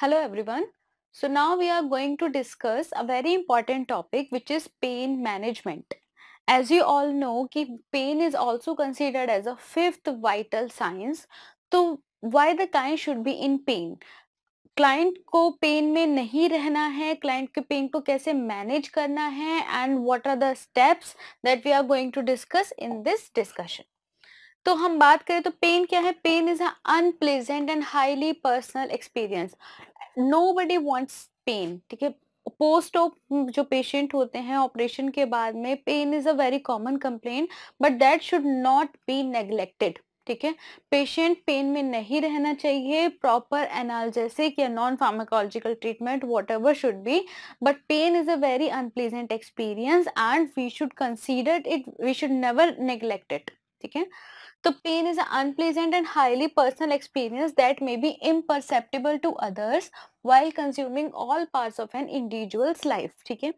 Hello everyone. So now we are going to discuss a very important topic which is pain management. As you all know कि pain is also considered as a fifth vital signs. तो why the client should be in pain? Client को pain में नहीं रहना है client के pen को कैसे मैनेज करना है and what are the steps that we are going to discuss in this discussion तो हम बात करें तो पेन क्या है pain is unpleasant and highly personal experience nobody wants pain ठीक है पोस्ट हम्म, ऑफ जो पेशेंट होते हैं ऑपरेशन के बाद में pain is a very common complain but that should not be neglected ठीक है पेशेंट पेन में नहीं रहना चाहिए प्रॉपर एनालजेसिक या non pharmacological treatment whatever should be but pain is a very unpleasant experience and we should consider it we should never neglect it ठीक है The pain is an unpleasant and highly personal experience that may be imperceptible to others while consuming all parts of an individual's life. ठीक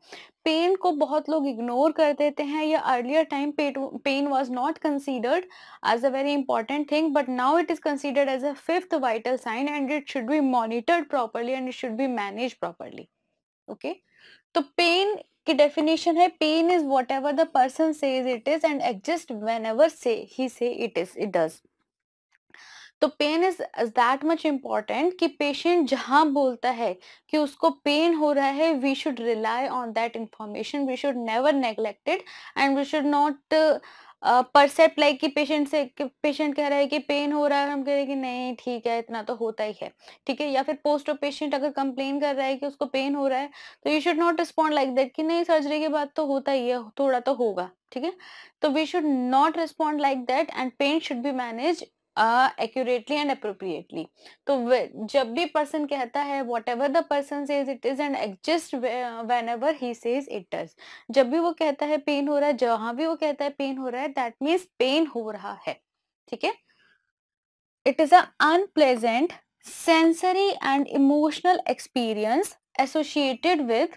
Pain को बहुत लोग ignore कर देते हैं या earlier time pain was not considered as a very important thing, but now it is considered as a fifth vital sign and it should be monitored properly and it should be managed properly. Okay? तो pain इसकी definition है pain is whatever the person says it is and exist whenever say he says it is it does तो pain is that much important कि patient जहां बोलता है कि उसको पेन हो रहा है we should rely on that information we should never neglected and we should not percept like कि पेशेंट से पेशेंट कह रहा है कि पेन हो रहा है हम कह रहे हैं कि नहीं ठीक है इतना तो होता ही है ठीक है या फिर पोस्ट ऑफ पेशेंट अगर कंप्लेन कर रहा है कि उसको पेन हो रहा है तो you should not respond like that कि नहीं सर्जरी के बाद तो होता ही है थोड़ा तो होगा ठीक है तो we should not respond like that and pain should be manage accurately and appropriately तो जब भी पर्सन कहता है whatever the person says it is and exist whenever he says it does जब भी वो कहता है पेन हो रहा है जहां भी वो कहता है पेन हो रहा है दैट मीन्स पेन हो रहा है ठीक है it is an unpleasant sensory and emotional experience associated with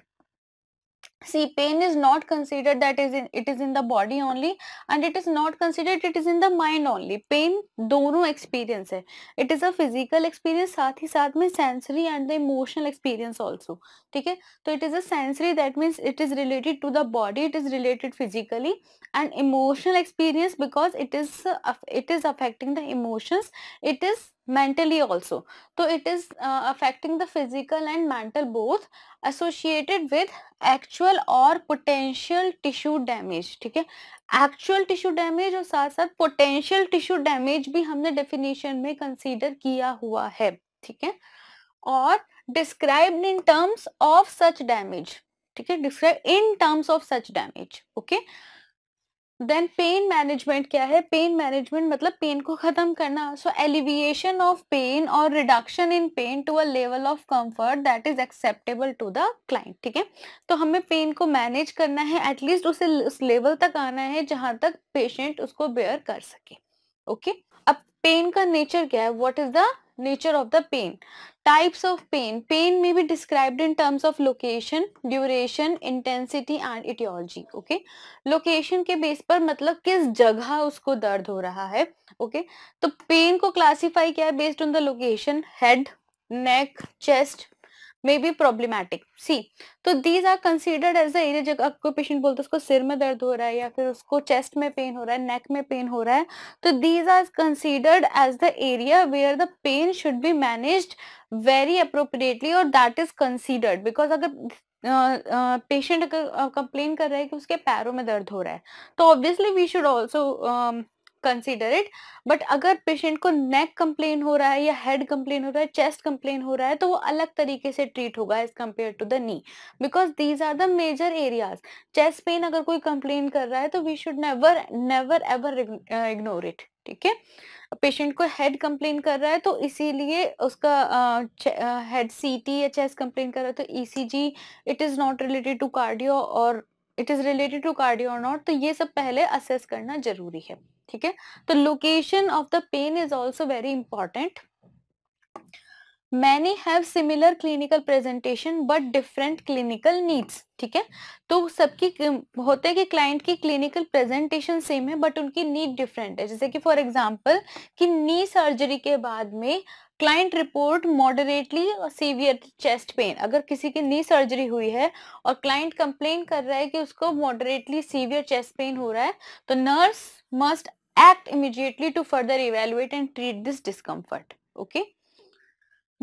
see pain is not considered that is in, it is in the body only and it is not considered it is in the mind only pain दोनों experience है it is a physical experience साथ ही साथ में sensory and the emotional experience also ठीक है तो it is a sensory that means it is related to the body it is related physically and emotional experience because it is uh, it is affecting the emotions it is mentally also so it is uh, affecting the physical and mental both associated with actual actual और potential tissue damage ठीक है actual tissue damage और साथ साथ potential tissue damage भी हमने definition में consider किया हुआ है ठीक है और describe in terms of such damage ठीक है describe in terms of such damage okay then pain management क्या है पेन मैनेजमेंट मतलब पेन को खत्म करना सो एलिविएशन ऑफ पेन और reduction in pain to a level of comfort that is acceptable to the client ठीक है तो हमें पेन को मैनेज करना है एटलीस्ट उसे उस लेवल तक आना है जहां तक पेशेंट उसको बेयर कर सके ओके okay? अब पेन का नेचर क्या है what is the nature of the pain types of pain pain may be described in terms of location duration intensity and etiology okay location के बेस पर मतलब किस जगह उसको दर्द हो रहा है ओके okay? तो पेन को क्लासिफाई किया है based on the location head neck chest may be problematic सी तो these are considered as area जब आपको पेशेंट बोलते हैं उसको सिर में दर्द हो रहा है या फिर उसको चेस्ट में पेन हो रहा है नेक में पेन हो रहा है तो these are considered as the area we are the pain should be manage very appropriately और दैट इज कंसिडर्ड बिकॉज अगर पेशेंट अगर कंप्लेन कर रहा है कि उसके पैरों में दर्द हो रहा है तो obviously we should also consider it but अगर पेशेंट को नेक कंप्लेन हो रहा है या हेड कंप्लेन हो रहा है चेस्ट कंप्लेन हो रहा है तो वो अलग तरीके से ट्रीट होगा as compare to the knee because these are the major areas chest pain अगर कोई कंप्लेन कर रहा है तो we should never never ever ignore it ठीक है पेशेंट को हेड कंप्लेन कर रहा है तो इसीलिए उसका हेड सीटी या चेस्ट कंप्लेन कर रहा है तो ECG it is not related to cardio और it is related to cardio और नॉट तो ये सब पहले असेस करना जरूरी है ठीक है तो location of the pain is also very important many have similar clinical presentation but different clinical needs ठीक है तो सबकी होते हैं कि क्लाइंट की क्लिनिकल प्रेजेंटेशन सेम है बट उनकी नीड डिफरेंट है जैसे कि फॉर एग्जाम्पल कि नी सर्जरी के बाद में client report moderately severe chest pain अगर किसी की नी सर्जरी हुई है और क्लाइंट कंप्लेन कर रहा है कि उसको मॉडरेटली सीवियर चेस्ट पेन हो रहा है तो nurse must act immediately to further evaluate and treat this discomfort okay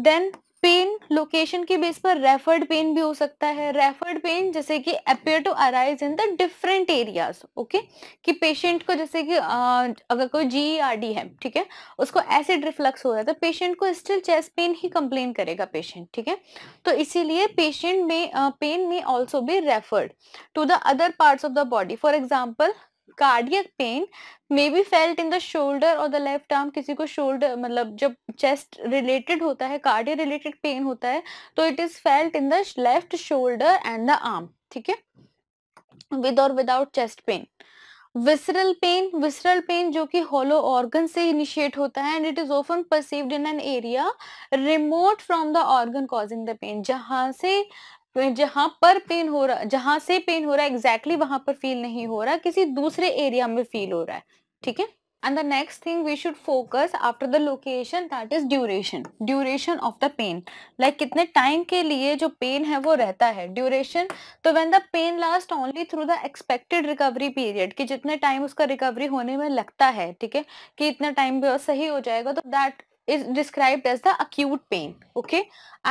then pain location के बेस पर रेफर्ड पेन भी हो सकता है रेफर्ड पेन जैसे कि appear to arise in the different areas okay कि पेशेंट को जैसे कि आ, अगर कोई जी आर डी है ठीक है उसको एसिड रिफ्लक्स हो रहा है तो पेशेंट को स्टिल चेस्ट पेन ही कंप्लेन करेगा पेशेंट ठीक है तो इसीलिए पेशेंट में पेन में also be referred to the other part of the body for example cardiac pain may be felt in the shoulder और द लेफ्ट आर्म किसी को शोल्डर मतलब जब चेस्ट रिलेटेड होता है कार्डियक रिलेटेड पेन होता है तो it is felt in the left shoulder and the arm ठीक है विद और without chest pain visceral pain visceral pain जो कि होलो ऑर्गन से इनिशिएट होता है and it is often perceived in an area remote from the organ causing the pain जहां से तो जहां पर पेन हो रहा जहां से पेन हो रहा है एग्जैक्टली exactly वहां पर फील नहीं हो रहा किसी दूसरे एरिया में फील हो रहा है ठीक है and the next thing we should focus after the location that is duration duration of the pain like कितने time के लिए जो pain है वो रहता है duration तो when the pain last only through the expected recovery period कि जितने time उसका recovery होने में लगता है ठीक है कि इतना time भी सही हो जाएगा तो that is described as the acute pain okay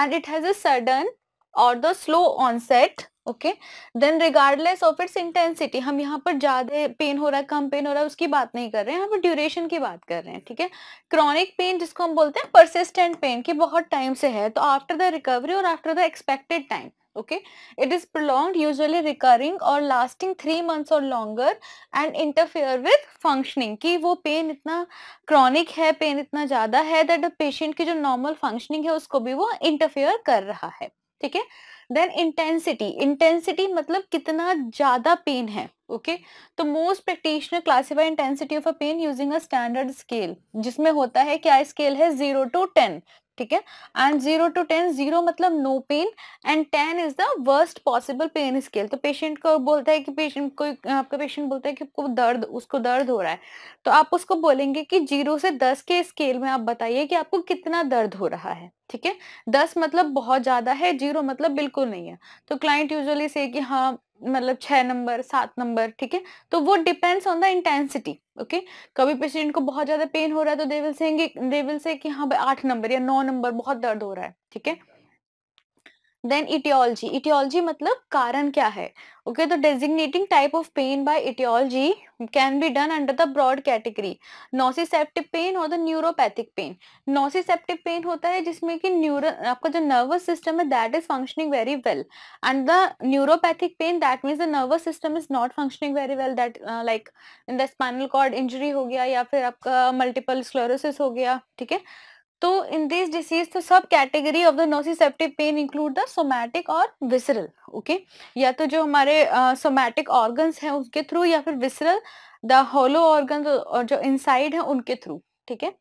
and it has a sudden और the slow onset okay then regardless of its intensity हम यहाँ पर ज्यादा पेन हो रहा है कम पेन हो रहा है उसकी बात नहीं कर रहे हैं यहाँ पर ड्यूरेशन की बात कर रहे हैं ठीक है क्रॉनिक पेन जिसको हम बोलते हैं परसिस्टेंट पेन की बहुत टाइम से है तो आफ्टर द रिकवरी और after the expected time okay it is prolong usually recurring और लास्टिंग थ्री मंथस और longer and interfere with functioning की वो पेन इतना क्रॉनिक है पेन इतना ज्यादा है दैट द पेशेंट की जो नॉर्मल फंक्शनिंग है उसको भी वो इंटरफेयर कर रहा है ठीक है देन इंटेंसिटी इंटेंसिटी मतलब कितना ज्यादा पेन है ओके तो most practitioner classify intensity of a pain using a standard scale जिसमें होता है क्या स्केल है जीरो टू टेन ठीक है and zero to ten zero मतलब no pain and ten is the worst possible pain scale तो पेशेंट को बोलता है कि पेशेंट कोई आपका पेशेंट बोलता है कि आपको दर्द उसको दर्द हो रहा है तो आप उसको बोलेंगे कि जीरो से दस के स्केल में आप बताइए कि आपको कितना दर्द हो रहा है ठीक है दस मतलब बहुत ज्यादा है जीरो मतलब बिल्कुल नहीं है तो क्लाइंट यूजुअली से कि हाँ मतलब छह नंबर सात नंबर ठीक है तो वो depends on the intensity okay कभी पेशेंट को बहुत ज्यादा पेन हो रहा है तो दे विल से कि हाँ भाई आठ नंबर या नौ नंबर बहुत दर्द हो रहा है ठीक है देन इटियोलॉजी इटियोलॉजी मतलब कारण क्या है ओके तो designating type of pain by etiology can be done under the broad category nociceptive pain और the neuropathic pain nociceptive pain होता है जिसमें कि न्यूरो आपका जो नर्वस सिस्टम है that is functioning very well and the neuropathic pain that means the nervous system is not functioning very well that like in the spinal cord injury हो गया या फिर आपका मल्टीपल स्क्लोरोसिस हो गया ठीक है तो इन दिस डिसीज तो subcategory of the nociceptive pain include the somatic और visceral okay या तो जो हमारे सोमैटिक uh, ऑर्गन्स हैं उसके थ्रू या फिर विसरल द होलो ऑर्गन और जो इनसाइड है उनके थ्रू ठीक है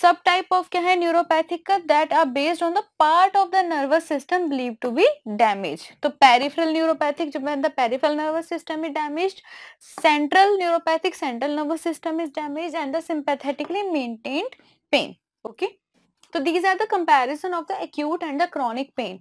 सब टाइप ऑफ क्या है न्यूरोपैथिक का that are based on the part of the nervous system believe to be damage तो पेरिफेरल न्यूरोपैथिक जो मैं peripheral nervous system is damage central neuropathic central nervous system is damage and the sympathetically maintained pain okay okay? So these are the comparison of the acute and the chronic pain.